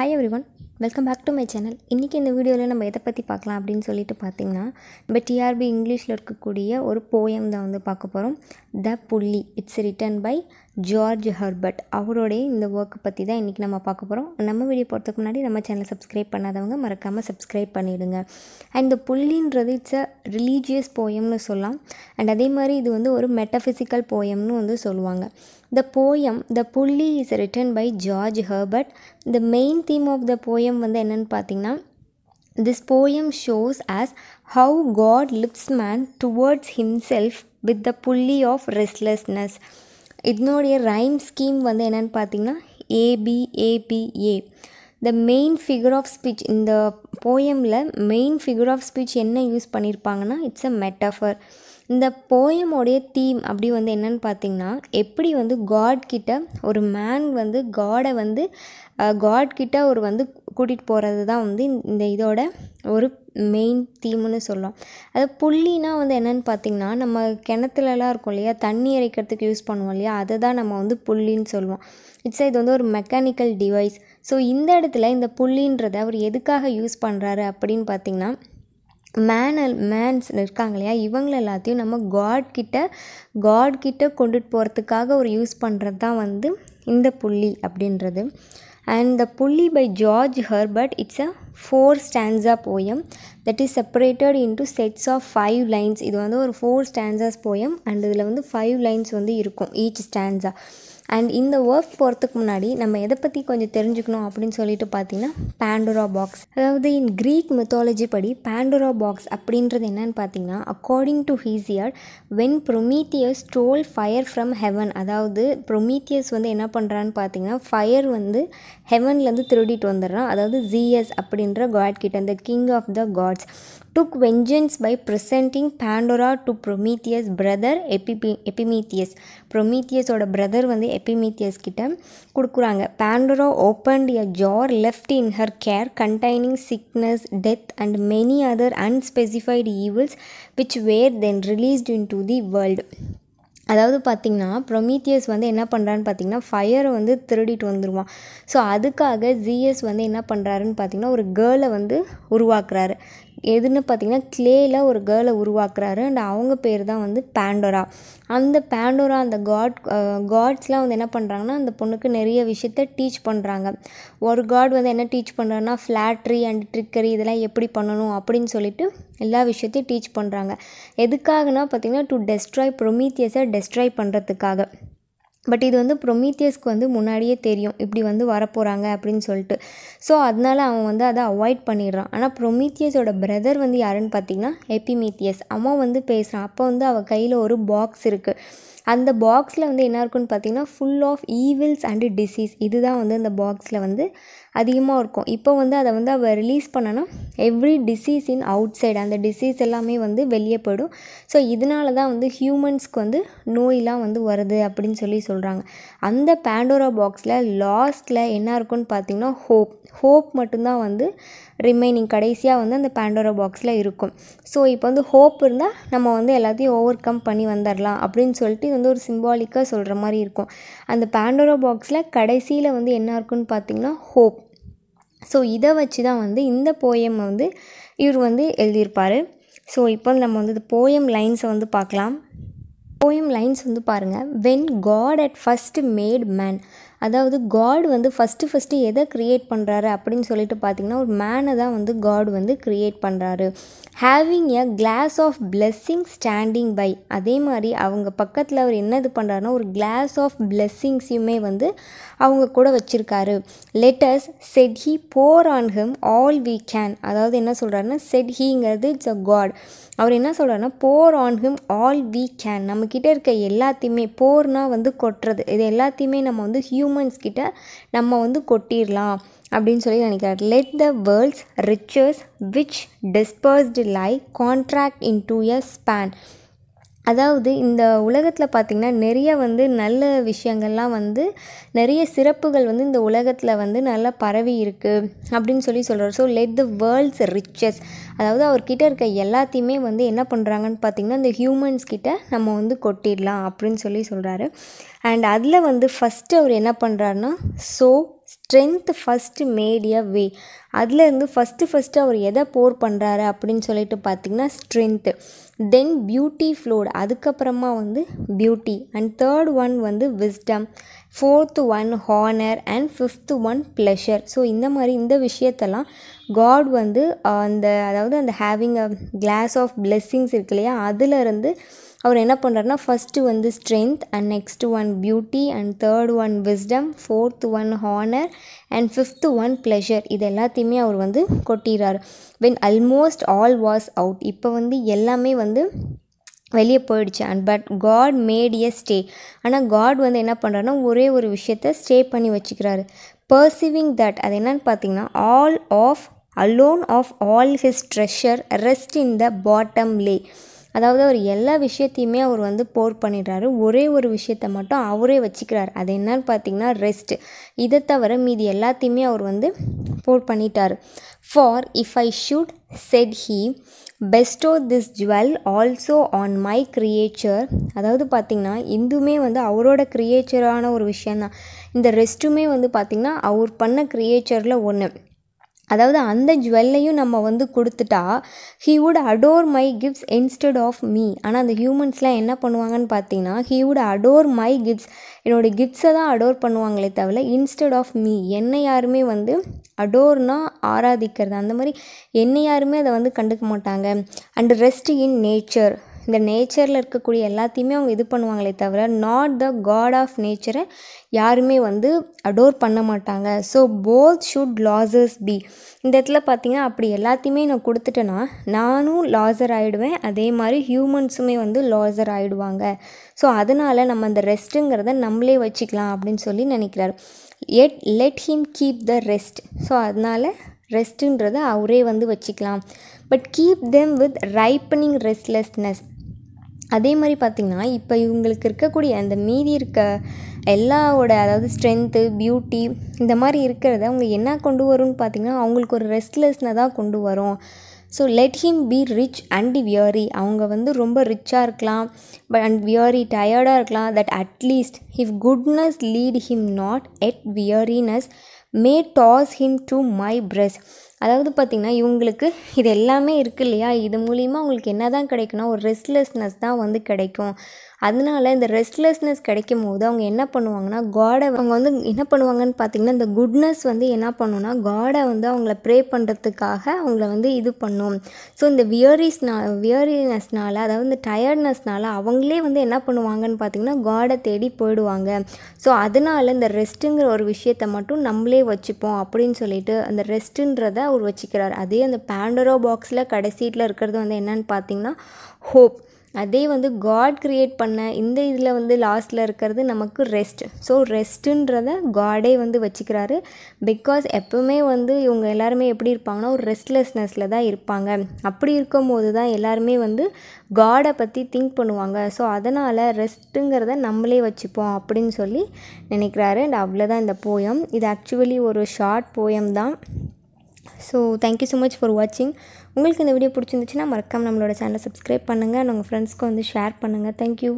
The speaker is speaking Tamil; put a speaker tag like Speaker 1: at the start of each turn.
Speaker 1: Hi everyone welcome back to my channel இன்றைக்கி இந்த வீடியோவில் நம்ம எதை பற்றி பார்க்கலாம் அப்படின்னு சொல்லிட்டு பார்த்திங்கன்னா நம்ம டிஆர்பி இங்கிலீஷில் இருக்கக்கூடிய ஒரு போயம் தான் வந்து பார்க்க போகிறோம் the pulley it's written by George Herbert அவருடைய இந்த ஒர்க்கை பற்றி தான் இன்றைக்கி நம்ம பார்க்க போகிறோம் நம்ம வீடியோ போகிறதுக்கு முன்னாடி நம்ம சேனலை சப்ஸ்கிரைப் பண்ணாதவங்க மறக்காமல் சப்ஸ்கிரைப் பண்ணிவிடுங்க அண்ட் இந்த புள்ளின்றது இட்ஸ் அ ரிலீஜியஸ் போயம்னு சொல்லலாம் அண்ட் அதே மாதிரி இது வந்து ஒரு மெட்டஃபிசிக்கல் போயம்னு வந்து சொல்லுவாங்க த poem the pulley is written by George Herbert the main theme of the poem வந்து என்னென்னு பார்த்தீங்கன்னா this poem shows us how God lifts man towards himself with the pulley of restlessness இதனுடைய ரைம் ஸ்கீம் வந்து என்னென்னு பார்த்தீங்கன்னா A B A B A the main figure of speech இந்த போயமில் மெயின் ஃபிகர் ஆஃப் ஸ்பீச் என்ன யூஸ் பண்ணியிருப்பாங்கன்னா இட்ஸ் அ மெட்டாஃபர் இந்த போயமுடைய தீம் அப்படி வந்து என்னன்னு பார்த்தீங்கன்னா எப்படி வந்து காட்கிட்ட ஒரு மேன் வந்து காடை வந்து காட்கிட்ட ஒரு வந்து கூட்டிகிட்டு போகிறது தான் வந்து இந்த இதோட ஒரு மெயின் தீம்னு சொல்லலாம் அது புள்ளினா வந்து என்னென்னு பார்த்திங்கன்னா நம்ம கிணத்துலலாம் இருக்கும் இல்லையா தண்ணி இறைக்கிறதுக்கு யூஸ் பண்ணுவோம் இல்லையா அதை தான் நம்ம வந்து புள்ளின்னு சொல்லுவோம் இட்ஸ் இது வந்து ஒரு மெக்கானிக்கல் டிவைஸ் ஸோ இந்த இடத்துல இந்த புள்ளின்றதை அவர் எதுக்காக யூஸ் பண்ணுறாரு அப்படின்னு பார்த்திங்கன்னா மேனல் மேன்ஸ் இருக்காங்க இல்லையா இவங்கள எல்லாத்தையும் நம்ம காட் காட்கிட்ட காட் கொண்டுட்டு போகிறதுக்காக ஒரு யூஸ் பண்ணுறது தான் வந்து இந்த புள்ளி அப்படின்றது and the pulley by George Herbert it's a four stanza poem that is separated into sets of five lines இது வந்து ஒரு ஃபோர் ஸ்டான்ஸாஸ் போயம் அண்ட் இதில் வந்து ஃபைவ் லைன்ஸ் வந்து இருக்கும் ஈச் ஸ்டான்ஸா அண்ட் இந்த ஒர்க் போகிறதுக்கு முன்னாடி நம்ம எதை பற்றி கொஞ்சம் தெரிஞ்சுக்கணும் அப்படின்னு சொல்லிட்டு பார்த்தீங்கன்னா பேண்டோரா பாக்ஸ் அதாவது இன் க்ரீக் மெத்தாலஜி படி பேண்டோரா பாக்ஸ் அப்படின்றது என்னன்னு பார்த்தீங்கன்னா according to Hesiod when Prometheus stole fire from heaven அதாவது ப்ரொமீத்தியஸ் வந்து என்ன பண்ணுறான்னு பார்த்தீங்கன்னா ஃபயர் வந்து ஹெவன்லேருந்து திருடிட்டு வந்துடுறான் அதாவது ஜிஎஸ் அப்படின்ற காட் கிட்ட இந்த king of the gods took vengeance by presenting Pandora to Prometheus' brother Epimetheus. Prometheusோட brother வந்து Epimetheus கிட்ட கொடுக்குறாங்க Pandora opened a jar left in her care containing sickness, death and many other unspecified evils which were then released into the world. அதாவது பார்த்திங்கன்னா ப்ரொமீத்தியஸ் வந்து என்ன பண்ணுறான்னு பார்த்தீங்கன்னா ஃபயரை வந்து திருடிட்டு வந்துடுவான் ஸோ அதுக்காக ஜிஎஸ் வந்து என்ன பண்ணுறாருன்னு பார்த்தீங்கன்னா ஒரு கேர்ளை வந்து உருவாக்குறாரு எதுன்னு பார்த்தீங்கன்னா கிளேயில் ஒரு கேர்ளை உருவாக்குறாரு அண்ட் அவங்க பேர் தான் வந்து பேண்டோரா அந்த பேண்டோரா அந்த காட் காட்ஸ்லாம் வந்து என்ன பண்ணுறாங்கன்னா அந்த பொண்ணுக்கு நிறைய விஷயத்த டீச் பண்ணுறாங்க ஒரு காட் வந்து என்ன டீச் பண்ணுறாங்கன்னா ஃப்ளாட்ரி அண்ட் ட்ரிக்கரி இதெல்லாம் எப்படி பண்ணணும் அப்படின்னு சொல்லிட்டு எல்லா விஷயத்தையும் டீச் பண்ணுறாங்க எதுக்காகனா பார்த்தீங்கன்னா டு டெஸ்ட்ராய் ப்ரொமீத்தியஸை டெஸ்ட்ராய் பண்ணுறதுக்காக பட் இது வந்து ப்ரொமீத்தியஸ்க்கு வந்து முன்னாடியே தெரியும் இப்படி வந்து வரப்போகிறாங்க அப்படின்னு சொல்லிட்டு ஸோ அதனால அவன் வந்து அதை அவாய்ட் பண்ணிடுறான் ஆனால் ப்ரொமீத்தியஸோட பிரதர் வந்து யாருன்னு பார்த்தீங்கன்னா எப்பிமீத்தியஸ் அவன் வந்து பேசுகிறான் அப்போ வந்து அவள் கையில் ஒரு பாக்ஸ் இருக்குது அந்த பாக்ஸில் வந்து என்ன இருக்குன்னு பார்த்தீங்கன்னா full of evils and disease இதுதான் வந்து அந்த பாக்ஸில் வந்து அதிகமாக இருக்கும் இப்போ வந்து அதை வந்து அவள் ரிலீஸ் பண்ணனா every disease in outside அந்த டிசீஸ் எல்லாமே வந்து வெளியே போயிடும் ஸோ இதனால தான் வந்து ஹியூமன்ஸ்க்கு வந்து நோயெலாம் வந்து வருது அப்படின்னு சொல்லி சொல்கிறாங்க அந்த பேண்டோரா பாக்ஸில் லாஸ்ட்டில் என்ன இருக்குன்னு பார்த்தீங்கன்னா ஹோப் ஹோப் மட்டும்தான் வந்து ரிமைனிங் கடைசியாக வந்து அந்த பேண்டோரா பாக்ஸில் இருக்கும் ஸோ இப்போ வந்து ஹோப் இருந்தால் நம்ம வந்து எல்லாத்தையும் ஓவர் கம் பண்ணி வந்துடலாம் அப்படின்னு சொல்லிட்டு வந்து ஒரு சிம்பாலிக்காக சொல்கிற மாதிரி இருக்கும் அந்த பேண்டோரா பாக்ஸில் கடைசியில் வந்து என்ன இருக்குன்னு பார்த்திங்கன்னா ஹோப் ஸோ இதை வச்சு தான் வந்து இந்த போயம் வந்து இவர் வந்து எழுதியிருப்பார் ஸோ இப்போ நம்ம வந்து இந்த போயம் லைன்ஸை வந்து பார்க்கலாம் போயம் லைன்ஸ் வந்து பாருங்கள் when God at first made man அதாவது காட் வந்து ஃபஸ்ட்டு ஃபஸ்ட்டு எதை க்ரியேட் பண்ணுறாரு அப்படின்னு சொல்லிட்டு பார்த்திங்கன்னா ஒரு மேனை தான் வந்து காட் வந்து க்ரியேட் பண்ணுறாரு having a glass of blessing standing by அதே மாதிரி அவங்க பக்கத்தில் அவர் என்னது பண்ணுறாருன்னா ஒரு கிளாஸ் ஆஃப் பிளெஸ்ஸிங்ஸையுமே வந்து அவங்க கூட வச்சுருக்காரு let us said he pour on him all we can அதாவது என்ன சொல்கிறாருன்னா செட் ஹீங்கிறது இட்ஸ் அ காட் அவர் என்ன சொல்கிறாருன்னா pour on him all we can நம்மக்கிட்ட இருக்க எல்லாத்தையுமே போர்னால் வந்து கொட்டுறது இது எல்லாத்தையுமே நம்ம வந்து ஹியூ ஹியூமன்ஸ் கிட்ட நம்ம வந்து கொட்டிடலாம் அப்படின்னு சொல்லி நினைக்கிறார் let the world's riches which dispersed lie contract into years span அதாவது இந்த உலகத்தில் பார்த்திங்கன்னா நிறைய வந்து நல்ல விஷயங்கள்லாம் வந்து நிறைய சிறப்புகள் வந்து இந்த உலகத்தில் வந்து நல்லா பரவி இருக்குது அப்படின்னு சொல்லி சொல்கிறார் so let the world's riches அதாவது அவர்கிட்ட இருக்க எல்லாத்தையுமே வந்து என்ன பண்ணுறாங்கன்னு பார்த்திங்கன்னா இந்த ஹியூமன்ஸ் கிட்ட நம்ம வந்து கொட்டிடலாம் அப்படின்னு சொல்லி சொல்கிறாரு அண்ட் அதில் வந்து ஃபஸ்ட்டு அவர் என்ன பண்ணுறாருன்னா so strength first made a way அதுலேருந்து ஃபஸ்ட்டு ஃபஸ்ட்டு அவர் எதை போர் பண்ணுறாரு அப்படின்னு சொல்லிட்டு பார்த்திங்கன்னா ஸ்ட்ரென்த்து தென் பியூட்டி ஃப்ளோடு அதுக்கப்புறமா வந்து பியூட்டி அண்ட் தேர்ட் ஒன் வந்து wisdom fourth one honour and fifth one pleasure so இந்த மாதிரி இந்த விஷயத்தெல்லாம் காட் வந்து அந்த அதாவது அந்த having a glass of blessings இருக்கு இல்லையா இருந்து அவர் என்ன பண்ணுறாருனா ஃபஸ்ட்டு வந்து strength and next one beauty and third one wisdom fourth one honour and fifth one pleasure இது எல்லாத்தையுமே அவர் வந்து கொட்டிடுறாரு when almost all was out இப்போ வந்து எல்லாமே வந்து வெளியே போயிடுச்சு and but God made a stay ஆனால் காட் வந்து என்ன பண்ணுறாருன்னா ஒரே ஒரு விஷயத்தை ஸ்டே பண்ணி வச்சுக்கிறாரு பர்சிவிங் தட் அது என்னன்னு பார்த்தீங்கன்னா all of alone of all his treasure rest in the bottom lay அதாவது அவர் எல்லா விஷயத்தையுமே அவர் வந்து போர் பண்ணிடுறாரு ஒரே ஒரு விஷயத்த மட்டும் அவரே வச்சுக்கிறார் அது என்னன்னு பார்த்தீங்கன்னா ரெஸ்ட்டு இதை தவிர மீதி எல்லாத்தையுமே அவர் வந்து போர் பண்ணிட்டார் for if I should said he bestow this jewel also on my creature அதாவது பார்த்திங்கன்னா இந்துமே வந்து அவரோட கிரியேச்சரான ஒரு விஷயந்தான் இந்த ரெஸ்ட்டுமே வந்து பார்த்திங்கன்னா அவர் பண்ண கிரியேச்சரில் ஒன்று அதாவது அந்த ஜுவல்லையும் நம்ம வந்து கொடுத்துட்டா he would adore my gifts instead of me ஆனால் அந்த ஹியூமன்ஸ்லாம் என்ன பண்ணுவாங்கன்னு பார்த்தீங்கன்னா he would adore my gifts என்னோடய கிஃப்ட்ஸை தான் அடோர் பண்ணுவாங்களே தவிர இன்ஸ்டெட் ஆஃப் மீ என்னை யாருமே வந்து அடோர்னா ஆராதிக்கிறது அந்த மாதிரி என்னை யாருமே அதை வந்து கண்டுக்க மாட்டாங்க அண்ட் ரெஸ்ட் இன் நேச்சர் இந்த நேச்சரில் இருக்கக்கூடிய எல்லாத்தையுமே அவங்க இது பண்ணுவாங்களே தவிர நாட் த காட் ஆஃப் நேச்சரை யாருமே வந்து அடோர் பண்ண மாட்டாங்க so both should losers be இந்த இடத்துல பார்த்தீங்கன்னா அப்படி எல்லாத்தையுமே நான் கொடுத்துட்டேன்னா நானும் லாசர் ஆகிடுவேன் அதே மாதிரி ஹியூமன்ஸுமே வந்து லாசர் ஆகிடுவாங்க ஸோ அதனால் நம்ம அந்த ரெஸ்ட்டுங்கிறத நம்மளே வச்சுக்கலாம் அப்படின்னு சொல்லி நினைக்கிறாரு yet let him keep the rest so அதனால் ரெஸ்ட்டுன்றதை அவரே வந்து வச்சுக்கலாம் but keep them with repining restlessness அதே மாதிரி பார்த்திங்கன்னா இப்போ இவங்களுக்கு இருக்கக்கூடிய அந்த மீதி இருக்க எல்லாவோட அதாவது ஸ்ட்ரென்த்து பியூட்டி இந்த மாதிரி இருக்கிறத அவங்க என்ன கொண்டு வரும்னு பார்த்திங்கன்னா அவங்களுக்கு ஒரு ரெஸ்ட்லெஸ்னை தான் கொண்டு வரும் so let him be rich and weary அவங்க வந்து ரொம்ப ரிச்சாக இருக்கலாம் பட் அண்ட் வியரி டயர்டாக இருக்கலாம் that at least if goodness lead him not yet weariness may toss him to my breast அதாவது பார்த்திங்கன்னா இவங்களுக்கு இது எல்லாமே இருக்குது இல்லையா இது மூலிமா உங்களுக்கு என்ன தான் கிடைக்குன்னா ஒரு ரெஸ்ட்லெஸ்னஸ் தான் வந்து கிடைக்கும் அதனால இந்த ரெஸ்ட்லெஸ்னஸ் கிடைக்கும் போது அவங்க என்ன பண்ணுவாங்கன்னா காடை அவங்க வந்து என்ன பண்ணுவாங்கன்னு பார்த்தீங்கன்னா இந்த குட்னஸ் வந்து என்ன பண்ணுன்னா காடை வந்து அவங்கள ப்ரே பண்ணுறதுக்காக அவங்கள வந்து இது பண்ணும் ஸோ இந்த வியரிஸ்னா வியரினஸ்னால் அதாவது இந்த டயர்ட்னஸ்னால் அவங்களே வந்து என்ன பண்ணுவாங்கன்னு பார்த்தீங்கன்னா காடை தேடி போயிடுவாங்க ஸோ அதனால இந்த ரெஸ்ட்டுங்கிற ஒரு விஷயத்த மட்டும் நம்மளே வச்சுப்போம் அப்படின்னு சொல்லிட்டு அந்த ரெஸ்ட்டுன்றத தான் அவர் வச்சுக்கிறார் அதே அந்த பேண்டரோ பாக்ஸில் கடைசீட்டில் இருக்கிறது வந்து என்னன்னு பார்த்தீங்கன்னா ஹோப் அதே வந்து காட் க்ரியேட் பண்ண இந்த இதில் வந்து லாஸ்ட்டில் இருக்கிறது நமக்கு ரெஸ்ட் ஸோ ரெஸ்ட்டுன்றத காடே வந்து வச்சுக்கிறாரு பிகாஸ் எப்போவுமே வந்து இவங்க எல்லாருமே எப்படி இருப்பாங்கன்னா ஒரு ரெஸ்ட்லெஸ்னஸில் தான் இருப்பாங்க அப்படி இருக்கும்போது தான் எல்லாருமே வந்து காடை பற்றி திங்க் பண்ணுவாங்க ஸோ அதனால் ரெஸ்ட்டுங்கிறத நம்மளே வச்சுப்போம் அப்படின்னு சொல்லி நினைக்கிறாரு அண்ட் அவ்வளோதான் இந்த போயம் இது ஆக்சுவலி ஒரு ஷார்ட் போயம் தான் so thank you so much for வாட்சிங் உங்களுக்கு இந்த வீடியோ பிடிச்சிருந்துச்சுன்னா மறக்காமல் நம்மளோட சேனலை சப்ஸ்கிரைப் பண்ணுங்கள் அண்ட் உங்கள் ஃப்ரெண்ட்ஸ்க்கு வந்து ஷேர் பண்ணுங்கள் தேங்க்யூ